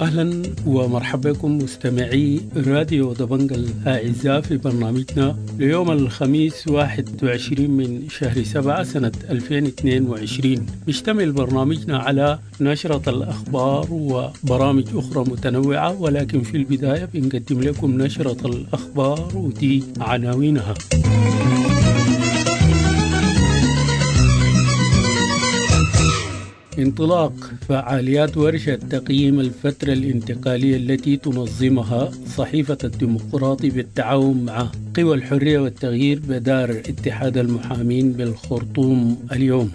أهلا ومرحبا بكم مستمعي راديو دبنج الأعزاء في برنامجنا ليوم الخميس 21 من شهر 7 سنة 2022 يشتمل برنامجنا على نشرة الأخبار وبرامج أخرى متنوعة ولكن في البداية بنقدم لكم نشرة الأخبار ودي عناوينها انطلاق فعاليات ورشة تقييم الفترة الانتقالية التي تنظمها صحيفة الديمقراطي بالتعاون مع قوى الحرية والتغيير بدار اتحاد المحامين بالخرطوم اليوم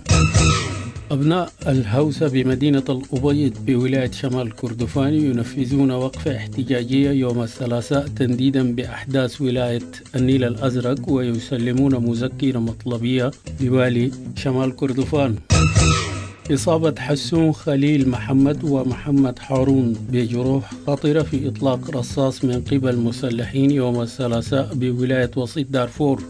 أبناء الهوسة بمدينة الأبيض بولاية شمال كردفان ينفذون وقفة احتجاجية يوم الثلاثاء تنديدا بأحداث ولاية النيل الأزرق ويسلمون مذكرة مطلبية لوالي شمال كردفان إصابة حسون خليل محمد ومحمد حارون بجروح خطيرة في إطلاق رصاص من قبل مسلحين يوم الثلاثاء بولاية وسيط دارفور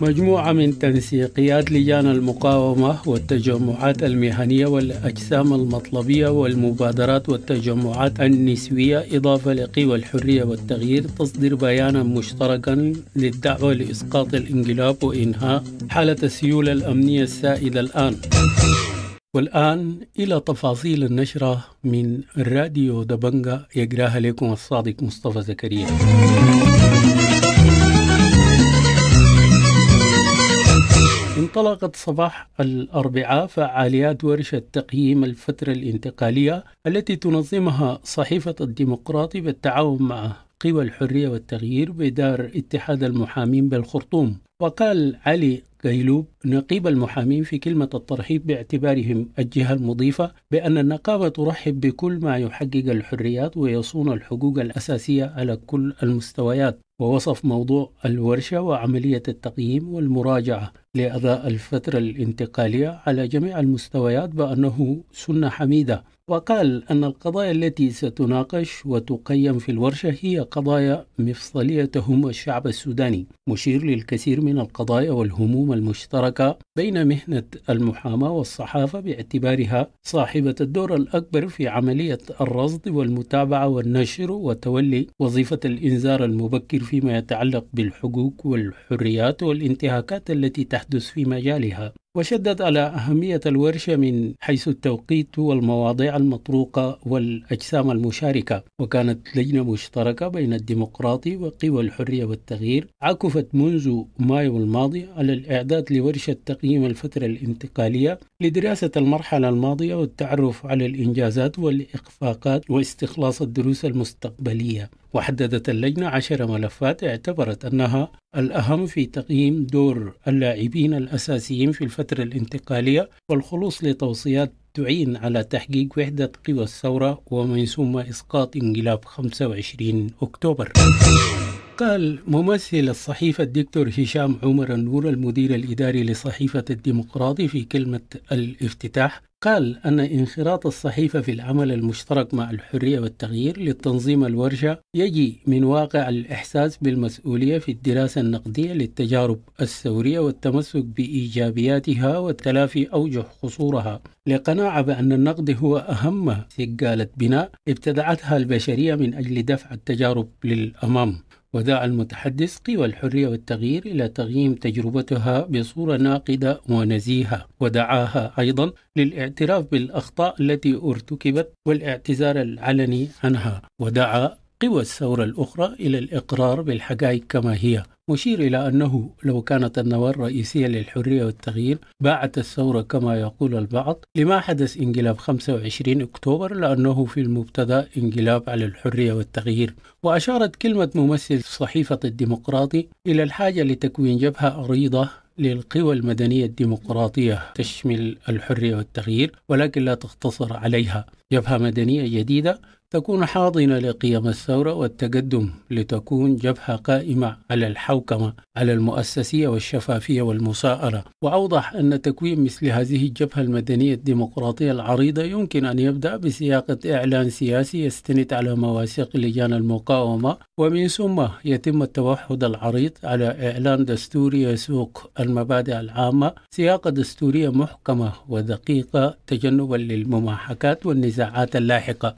مجموعة من تنسيقيات لجان المقاومة والتجمعات المهنية والأجسام المطلبية والمبادرات والتجمعات النسوية إضافة لقوى الحرية والتغيير تصدر بيانا مشتركا للدعوة لإسقاط الانقلاب وإنهاء حالة السيولة الأمنية السائدة الآن والآن إلى تفاصيل النشرة من راديو دبنجا يقراها لكم الصادق مصطفى زكريا انطلقت صباح الأربعاء فعاليات ورشة تقييم الفترة الانتقالية التي تنظمها صحيفة الديمقراطي بالتعاون مع قوى الحرية والتغيير بدار اتحاد المحامين بالخرطوم وقال علي جيلوب نقيب المحامين في كلمة الترحيب باعتبارهم الجهة المضيفة بأن النقابة ترحب بكل ما يحقق الحريات ويصون الحقوق الأساسية على كل المستويات ووصف موضوع الورشة وعملية التقييم والمراجعة لأداء الفترة الانتقالية على جميع المستويات بأنه سنة حميدة وقال أن القضايا التي ستناقش وتقيم في الورشة هي قضايا مفصلية تهم الشعب السوداني مشير للكثير من القضايا والهموم المشتركة بين مهنة المحاماة والصحافة باعتبارها صاحبة الدور الأكبر في عملية الرصد والمتابعة والنشر وتولي وظيفة الإنذار المبكر فيما يتعلق بالحقوق والحريات والانتهاكات التي تحت تحدث في مجالها وشدد على أهمية الورشة من حيث التوقيت والمواضيع المطروقة والأجسام المشاركة وكانت لجنة مشتركة بين الديمقراطي وقوى الحرية والتغيير عكفت منذ مايو الماضي على الإعداد لورشة تقييم الفترة الانتقالية لدراسة المرحلة الماضية والتعرف على الإنجازات والإخفاقات واستخلاص الدروس المستقبلية وحددت اللجنة عشر ملفات اعتبرت أنها الأهم في تقييم دور اللاعبين الأساسيين في الفترة الفترة الانتقالية والخلوص لتوصيات تعين على تحقيق وحدة قوى الثورة ومن ثم إسقاط انقلاب 25 أكتوبر قال ممثل الصحيفة الدكتور هشام عمر النور المدير الإداري لصحيفة الديمقراطي في كلمة الافتتاح قال أن انخراط الصحيفة في العمل المشترك مع الحرية والتغيير للتنظيم الورشة يجي من واقع الإحساس بالمسؤولية في الدراسة النقدية للتجارب الثورية والتمسك بإيجابياتها وتلافي أوجه خصورها لقناعة بأن النقد هو أهم سجالة بناء ابتدعتها البشرية من أجل دفع التجارب للأمام ودعا المتحدث قوى الحرية والتغيير إلى تقييم تجربتها بصورة ناقدة ونزيهة ودعاها أيضا للاعتراف بالأخطاء التي ارتكبت والاعتذار العلني عنها ودعا قوى الثورة الأخرى إلى الإقرار بالحقائق كما هي مشير إلى أنه لو كانت النواة الرئيسية للحرية والتغيير باعت الثورة كما يقول البعض لما حدث انقلاب 25 أكتوبر لأنه في المبتدأ انقلاب على الحرية والتغيير وأشارت كلمة ممثل صحيفة الديمقراطي إلى الحاجة لتكوين جبهة عريضة للقوى المدنية الديمقراطية تشمل الحرية والتغيير ولكن لا تقتصر عليها جبهة مدنية جديدة تكون حاضنة لقيم الثورة والتقدم لتكون جبهة قائمة على الحوكمة على المؤسسية والشفافية والمساءلة وأوضح أن تكوين مثل هذه الجبهة المدنية الديمقراطية العريضة يمكن أن يبدأ بسياقة إعلان سياسي يستند على مواثيق لجان المقاومة ومن ثم يتم التوحد العريض على إعلان دستوري يسوق المبادئ العامة سياقة دستورية محكمة ودقيقة تجنبا للمماحكات والنزاعات اللاحقة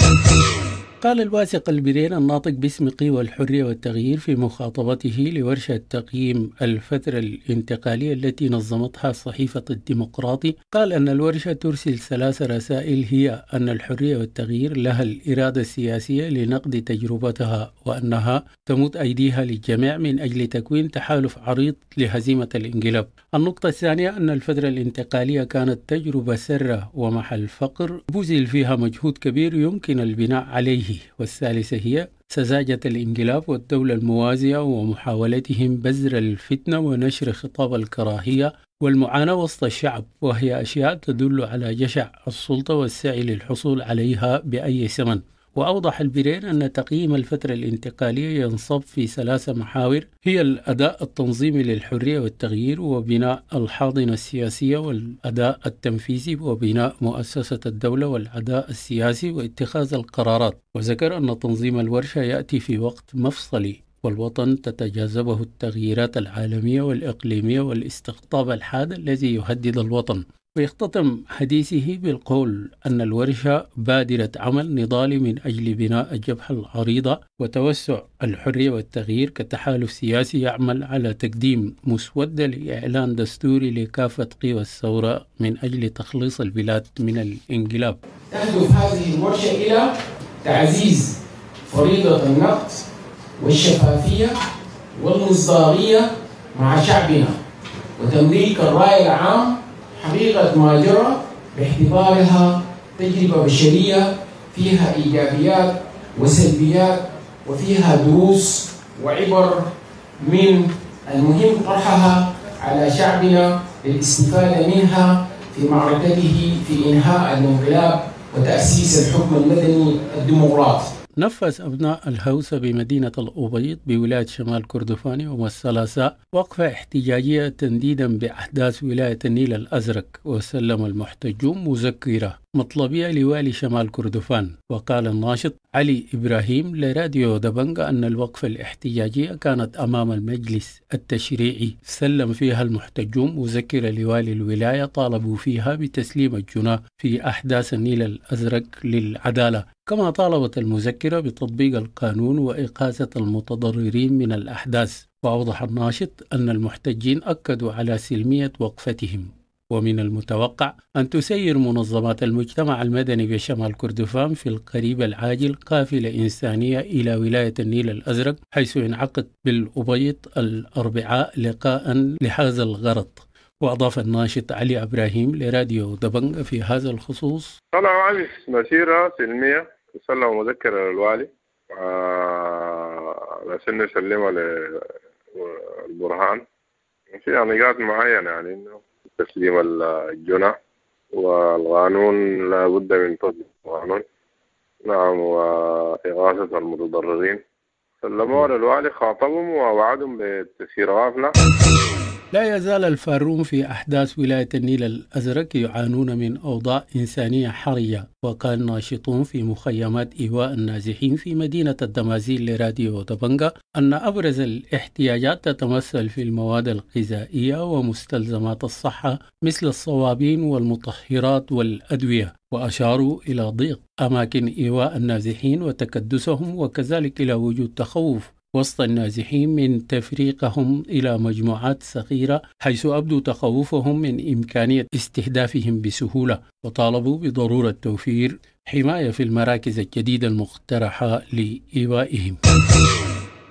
قال الواثق البرين الناطق باسم قوى الحرية والتغيير في مخاطبته لورشة تقييم الفترة الانتقالية التي نظمتها صحيفة الديمقراطي قال أن الورشة ترسل ثلاث رسائل هي أن الحرية والتغيير لها الإرادة السياسية لنقد تجربتها وأنها تمد أيديها للجميع من أجل تكوين تحالف عريض لهزيمة الانقلاب النقطة الثانية أن الفترة الانتقالية كانت تجربة سرة ومحل فقر بذل فيها مجهود كبير يمكن البناء عليه فيه والثالثة هي سذاجة الانقلاب والدولة الموازية ومحاولتهم بذر الفتنة ونشر خطاب الكراهية والمعاناة وسط الشعب وهي أشياء تدل على جشع السلطة والسعي للحصول عليها بأي ثمن وأوضح البيرين أن تقييم الفترة الانتقالية ينصب في ثلاثة محاور هي الأداء التنظيمي للحرية والتغيير وبناء الحاضنة السياسية والأداء التنفيذي وبناء مؤسسة الدولة والأداء السياسي واتخاذ القرارات وذكر أن تنظيم الورشة يأتي في وقت مفصلي والوطن تتجاذبه التغييرات العالمية والإقليمية والاستقطاب الحاد الذي يهدد الوطن ويختتم حديثه بالقول أن الورشة بادرة عمل نضالي من أجل بناء الجبهة العريضة وتوسع الحرية والتغيير كتحالف سياسي يعمل على تقديم مسودة لإعلان دستوري لكافة قوى الثورة من أجل تخليص البلاد من الانقلاب تهدف هذه الورشة إلى تعزيز فريضة النقد والشفافية والمصداقية مع شعبنا وتمليك الرأي العام حقيقة ما جرى باعتبارها تجربة بشرية فيها إيجابيات وسلبيات وفيها دروس وعبر من المهم طرحها على شعبنا للاستفادة منها في معركته في إنهاء الانقلاب وتأسيس الحكم المدني الديمقراطي نفذ أبناء الهوسة بمدينة الأبيض بولاية شمال كردفان يوم الثلاثاء وقفة احتجاجية تنديدا بأحداث ولاية النيل الأزرق وسلم المحتجون مذكرة مطلبية لوالي شمال كردفان وقال الناشط علي إبراهيم لراديو دبنجا أن الوقفة الاحتجاجية كانت أمام المجلس التشريعي سلم فيها المحتجون مذكرة لوالي الولاية طالبوا فيها بتسليم الجنة في أحداث النيل الأزرق للعدالة كما طالبت المذكرة بتطبيق القانون وإقاسة المتضررين من الأحداث وأوضح الناشط أن المحتجين أكدوا على سلمية وقفتهم ومن المتوقع أن تسير منظمات المجتمع المدني بشمال كردفان في القريب العاجل قافلة إنسانية إلى ولاية النيل الأزرق حيث ينعقد بالأبيض الأربعاء لقاء لهذا الغرض وأضاف الناشط علي إبراهيم لراديو دبنغ في هذا الخصوص طلع علي مسيرة سلمية تسلم مذكرة للوالي آه، عشان نسلمها للبرهان في نقاط معينة يعني إنه تسليم الجنى والقانون لا بد من تطبيق القانون نعم وإغاثة المتضررين سلموا للوالي خاطبهم ووعدهم بتسيير غافلة لا يزال الفارون في أحداث ولاية النيل الأزرق يعانون من أوضاع إنسانية حرجة وكان ناشطون في مخيمات إيواء النازحين في مدينة الدمازيل لراديو تبنغا أن أبرز الاحتياجات تتمثل في المواد الغذائية ومستلزمات الصحة مثل الصوابين والمطهرات والأدوية وأشاروا إلى ضيق أماكن إيواء النازحين وتكدسهم وكذلك إلى وجود تخوف وسط النازحين من تفريقهم إلى مجموعات صغيرة حيث أبدوا تخوفهم من إمكانية استهدافهم بسهولة وطالبوا بضرورة توفير حماية في المراكز الجديدة المقترحة لإيوائهم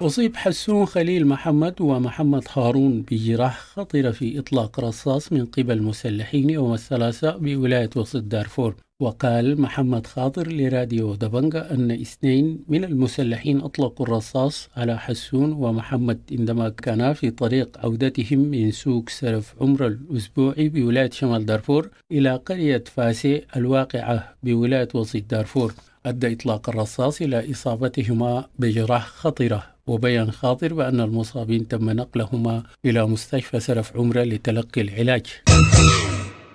أصيب حسون خليل محمد ومحمد هارون بجراح خطرة في إطلاق رصاص من قبل مسلحين يوم الثلاثاء بولاية وسط دارفور وقال محمد خاطر لراديو دبنجا أن اثنين من المسلحين أطلقوا الرصاص على حسون ومحمد عندما كانا في طريق عودتهم من سوق سرف عمر الأسبوعي بولاية شمال دارفور إلى قرية فاسي الواقعة بولاية وسط دارفور أدى إطلاق الرصاص إلى إصابتهما بجراح خطرة وبيان خاطر بأن المصابين تم نقلهما إلى مستشفى سلف عمرة لتلقي العلاج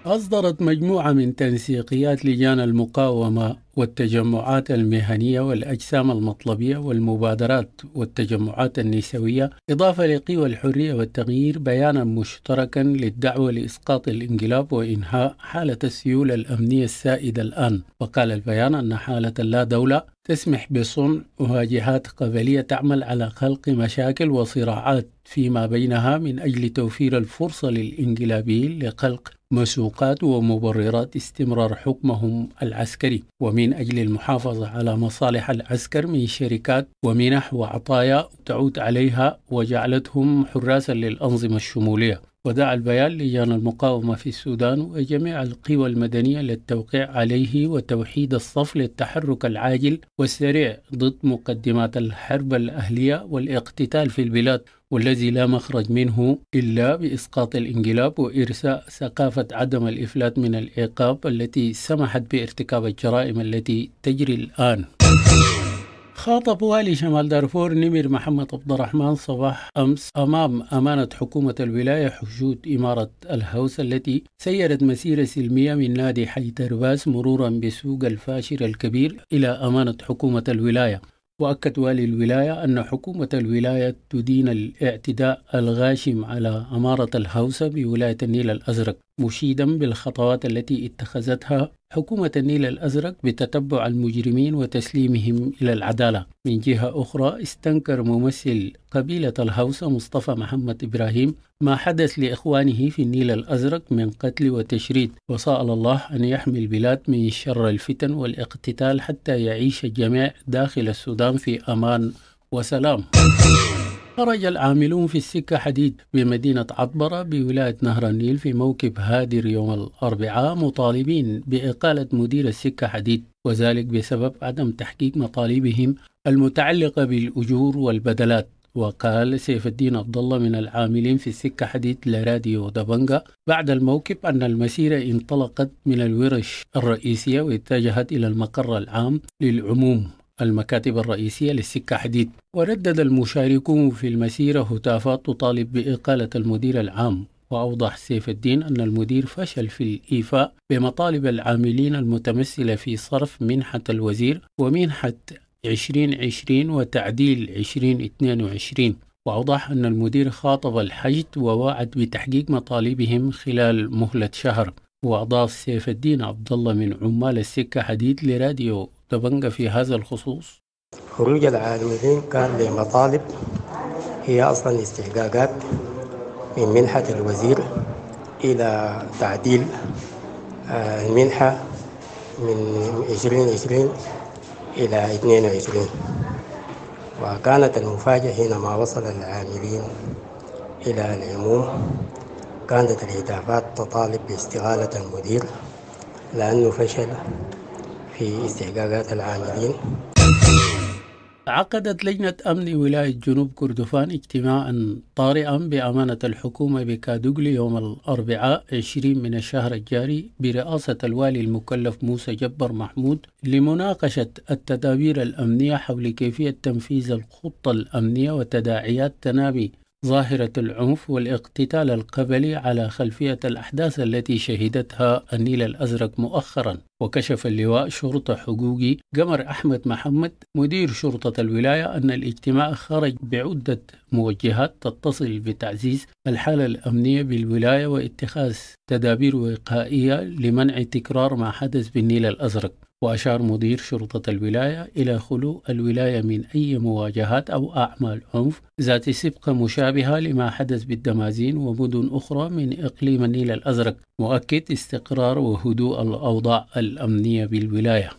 أصدرت مجموعة من تنسيقيات لجان المقاومة والتجمعات المهنية والأجسام المطلبية والمبادرات والتجمعات النسوية إضافة لقوى الحرية والتغيير بيانا مشتركا للدعوة لإسقاط الانقلاب وإنهاء حالة السيولة الأمنية السائدة الآن وقال البيان أن حالة اللا دولة تسمح بصنع واجهات قبلية تعمل على خلق مشاكل وصراعات فيما بينها من أجل توفير الفرصة للإنقلابيين لخلق مسوقات ومبررات استمرار حكمهم العسكري ومن أجل المحافظة على مصالح العسكر من شركات ومنح وعطايا تعود عليها وجعلتهم حراسا للأنظمة الشمولية ودعا البيان لجان المقاومة في السودان وجميع القوى المدنية للتوقيع عليه وتوحيد الصف للتحرك العاجل والسريع ضد مقدمات الحرب الأهلية والاقتتال في البلاد والذي لا مخرج منه إلا بإسقاط الانقلاب وإرساء ثقافة عدم الإفلات من العقاب التي سمحت بارتكاب الجرائم التي تجري الآن خاطب والي شمال دارفور نمر محمد عبد الرحمن صباح أمس أمام أمانة حكومة الولاية حشود إمارة الهوس التي سيرت مسيرة سلمية من نادي حي ترباس مرورا بسوق الفاشر الكبير إلى أمانة حكومة الولاية وأكد والي الولاية أن حكومة الولاية تدين الاعتداء الغاشم على أمارة الهوسة بولاية النيل الأزرق مشيدا بالخطوات التي اتخذتها حكومة النيل الأزرق بتتبع المجرمين وتسليمهم إلى العدالة من جهة أخرى استنكر ممثل قبيلة الهوسة مصطفى محمد إبراهيم ما حدث لإخوانه في النيل الأزرق من قتل وتشريد وسأل الله أن يحمي البلاد من شر الفتن والاقتتال حتى يعيش الجميع داخل السودان في أمان وسلام خرج العاملون في السكة حديد بمدينة عطبرة بولاية نهر النيل في موكب هادر يوم الأربعاء مطالبين بإقالة مدير السكة حديد وذلك بسبب عدم تحقيق مطالبهم المتعلقة بالأجور والبدلات وقال سيف الدين عبد الله من العاملين في السكة حديد لراديو دبنجا بعد الموكب أن المسيرة انطلقت من الورش الرئيسية واتجهت إلى المقر العام للعموم المكاتب الرئيسية للسكة حديد وردد المشاركون في المسيرة هتافات تطالب بإقالة المدير العام وأوضح سيف الدين أن المدير فشل في الإيفاء بمطالب العاملين المتمثلة في صرف منحة الوزير ومنحة 2020 وتعديل 2022 وأوضح أن المدير خاطب الحشد ووعد بتحقيق مطالبهم خلال مهلة شهر وأضاف سيف الدين عبد الله من عمال السكة حديث لراديو دبنجة في هذا الخصوص خروج العالمين كان لمطالب هي أصلا استحقاقات من منحة الوزير إلى تعديل آه، المنحة من 2020 إلى 22 وكانت المفاجأة حينما وصل العاملين إلى العموم كانت الهتافات تطالب باستغالة المدير لأنه فشل في استحقاقات العاملين عقدت لجنة أمن ولاية جنوب كردفان اجتماعا طارئا بأمانة الحكومة بكادوغلي يوم الأربعاء 20 من الشهر الجاري برئاسة الوالي المكلف موسى جبر محمود لمناقشة التدابير الأمنية حول كيفية تنفيذ الخطة الأمنية وتداعيات تنابي ظاهرة العنف والاقتتال القبلي على خلفية الأحداث التي شهدتها النيل الأزرق مؤخرا وكشف اللواء شرطة حقوقي قمر أحمد محمد مدير شرطة الولاية أن الاجتماع خرج بعدة موجهات تتصل بتعزيز الحالة الأمنية بالولاية واتخاذ تدابير وقائية لمنع تكرار ما حدث بالنيل الأزرق وأشار مدير شرطة الولاية إلى خلو الولاية من أي مواجهات أو أعمال عنف ذات سبقة مشابهة لما حدث بالدمازين ومدن أخرى من إقليم النيل الأزرق مؤكد استقرار وهدوء الأوضاع الأمنية بالولاية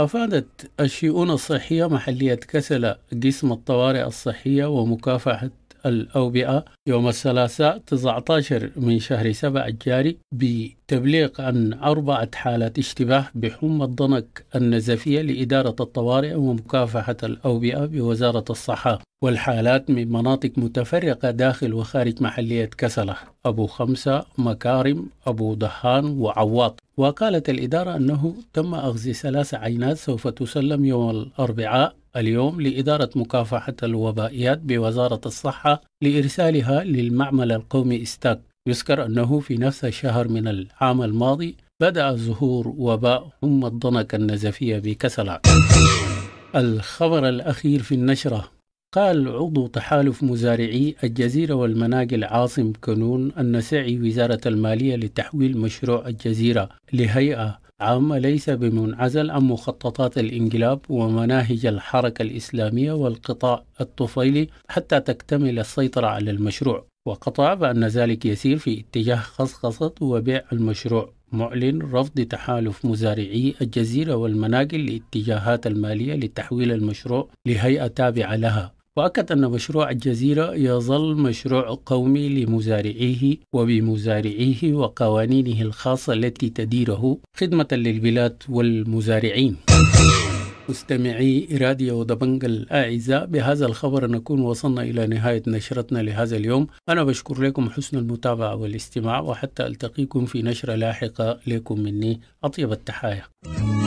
أفادت الشؤون الصحية محلية كسلة قسم الطوارئ الصحية ومكافحة الأوبئة يوم الثلاثاء 19 من شهر 7 الجاري بتبليغ عن أربعة حالات اشتباه بحمى الضنك النزفية لإدارة الطوارئ ومكافحة الأوبئة بوزارة الصحة والحالات من مناطق متفرقة داخل وخارج محلية كسلة أبو خمسة مكارم أبو دهان وعواط وقالت الإدارة أنه تم أخذ ثلاث عينات سوف تسلم يوم الأربعاء اليوم لإدارة مكافحة الوبائيات بوزارة الصحة لإرسالها للمعمل القومي إستاك يذكر أنه في نفس الشهر من العام الماضي بدأ ظهور وباء حمى الضنك النزفية بكسلة الخبر الأخير في النشرة قال عضو تحالف مزارعي الجزيرة والمناقل عاصم كنون أن سعي وزارة المالية لتحويل مشروع الجزيرة لهيئة عامة ليس بمنعزل عن مخططات الانقلاب ومناهج الحركة الإسلامية والقطاع الطفيلي حتى تكتمل السيطرة على المشروع وقطع بأن ذلك يسير في اتجاه خصخصة وبيع المشروع معلن رفض تحالف مزارعي الجزيرة والمناقل لاتجاهات المالية لتحويل المشروع لهيئة تابعة لها وأكد أن مشروع الجزيرة يظل مشروع قومي لمزارعيه وبمزارعيه وقوانينه الخاصة التي تديره خدمة للبلاد والمزارعين مستمعي راديو دبنج الأعزاء بهذا الخبر نكون وصلنا إلى نهاية نشرتنا لهذا اليوم أنا بشكر لكم حسن المتابعة والاستماع وحتى ألتقيكم في نشرة لاحقة لكم مني أطيب التحايا